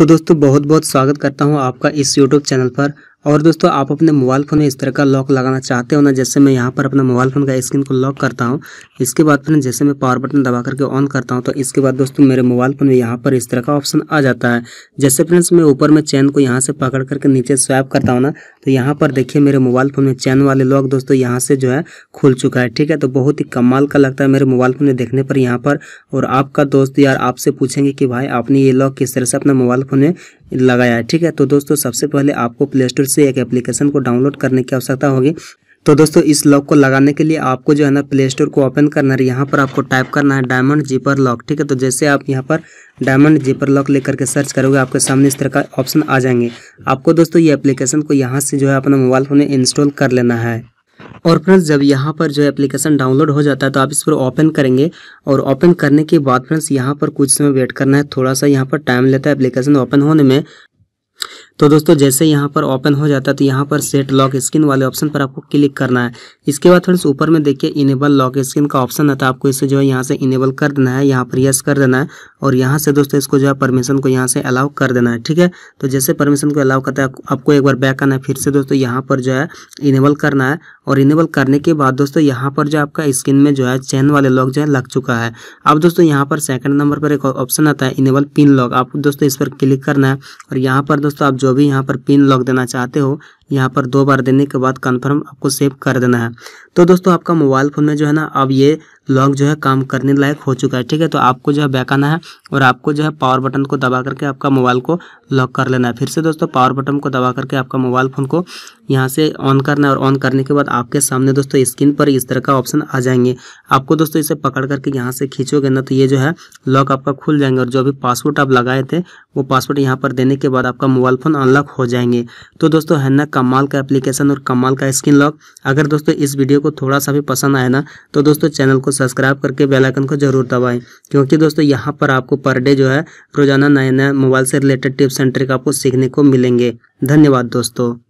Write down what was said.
तो दोस्तों बहुत बहुत स्वागत करता हूँ आपका इस यूट्यूब चैनल पर और दोस्तों आप अपने मोबाइल फ़ोन में इस तरह का लॉक लगाना चाहते हो ना जैसे मैं यहाँ पर अपना मोबाइल फ़ोन का स्क्रीन को लॉक करता हूँ इसके बाद फिर जैसे मैं पावर बटन दबा करके ऑन करता हूँ तो इसके बाद दोस्तों मेरे मोबाइल फ़ोन में यहाँ पर इस तरह का ऑप्शन आ जाता है जैसे फ्रेंड्स मैं ऊपर में चैन को यहाँ से पकड़ करके नीचे स्वैप करता हूँ ना तो यहाँ पर देखिए मेरे मोबाइल फ़ोन में चैन वाले लॉक दोस्तों यहाँ से जो है खुल चुका है ठीक है तो बहुत ही कमाल का लगता है मेरे मोबाइल फ़ोन में देखने पर यहाँ पर और आपका दोस्त यार आपसे पूछेंगे कि भाई आपने ये लॉक किस तरह से अपना मोबाइल फ़ोन में लगाया है ठीक है तो दोस्तों सबसे पहले आपको प्ले स्टोर से एक एप्लीकेशन को डाउनलोड करने की आवश्यकता होगी तो दोस्तों इस लॉक को लगाने के लिए आपको जो है ना प्ले स्टोर को ओपन करना है यहाँ पर आपको टाइप करना है डायमंड जीपर लॉक ठीक है तो जैसे आप यहाँ पर डायमंड जीपर लॉक लेकर के सर्च करोगे आपके सामने इस तरह का ऑप्शन आ जाएंगे आपको दोस्तों ये एप्लीकेशन को यहाँ से जो है अपना मोबाइल फोन में इंस्टॉल कर लेना है और फ्रेंड्स जब यहाँ पर जो एप्लीकेशन डाउनलोड हो जाता है तो आप इस पर ओपन करेंगे और ओपन करने के बाद फ्रेंड्स यहाँ पर कुछ समय वेट करना है थोड़ा सा यहाँ पर टाइम लेता है एप्लीकेशन ओपन होने में तो दोस्तों जैसे यहाँ पर ओपन हो जाता है तो यहाँ पर सेट लॉक स्क्रीन वाले ऑप्शन पर आपको क्लिक करना है इसके बाद फ्रेंड्स ऊपर में देखिए इनेबल लॉक स्क्रीन का ऑप्शन आता है आपको इसे जो है यहाँ से इनेबल कर देना है यहाँ पर यस कर देना है और यहाँ से दोस्तों इसको जो है परमिशन को यहाँ से अलाउ कर देना है ठीक है तो जैसे परमिशन को अलाउ करता है आपको एक बार बैक आना है फिर से दोस्तों यहाँ पर जो है इनेबल करना है और इनेबल करने के बाद दोस्तों यहाँ पर जो आपका स्क्रीन में जो है चैन वाले लॉक जो है लग चुका है अब दोस्तों यहाँ पर सेकंड नंबर पर एक ऑप्शन आता है इनेबल पिन लॉक आप दोस्तों इस पर क्लिक करना है और यहाँ पर दोस्तों आप जो जो भी यहाँ पर पिन लॉक देना चाहते हो यहाँ पर दो बार देने के बाद कन्फर्म आपको सेव कर देना है तो दोस्तों आपका मोबाइल फ़ोन में जो है ना अब ये लॉक जो है काम करने लायक हो चुका है ठीक है तो आपको जो है बैक आना है और आपको जो है पावर बटन को दबा करके आपका मोबाइल को लॉक कर लेना है फिर से दोस्तों पावर बटन को दबा करके आपका मोबाइल फ़ोन को यहाँ से ऑन करना है और ऑन करने के बाद आपके सामने दोस्तों स्क्रीन पर इस तरह का ऑप्शन आ जाएंगे आपको दोस्तों इसे पकड़ करके यहाँ से खींचोगे ना तो ये जो है लॉक आपका खुल जाएंगे और जो अभी पासवर्ड आप लगाए थे वो पासवर्ड यहाँ पर देने के बाद आपका मोबाइल फ़ोन अनलॉक हो जाएंगे तो दोस्तों है ना कमाल का एप्लीकेशन और कमाल का स्क्रीन लॉक अगर दोस्तों इस वीडियो को थोड़ा सा भी पसंद आए ना तो दोस्तों चैनल को सब्सक्राइब करके बेलाइकन को जरूर दबाएं क्योंकि दोस्तों यहाँ पर आपको पर डे जो है रोजाना नए नए मोबाइल से रिलेटेड टिप्स एंड ट्रिक आपको सीखने को मिलेंगे धन्यवाद दोस्तों